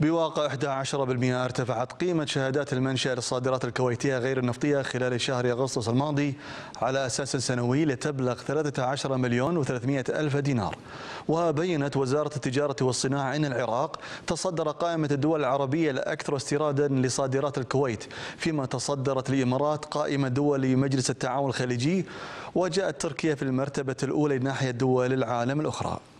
بواقع 11% ارتفعت قيمة شهادات المنشأ للصادرات الكويتية غير النفطية خلال شهر أغسطس الماضي على أساس سنوي لتبلغ 13 مليون و300 ألف دينار وبينت وزارة التجارة والصناعة أن العراق تصدر قائمة الدول العربية الأكثر استيرادا لصادرات الكويت فيما تصدرت الإمارات قائمة دول مجلس التعاون الخليجي وجاءت تركيا في المرتبة الأولى ناحية دول العالم الأخرى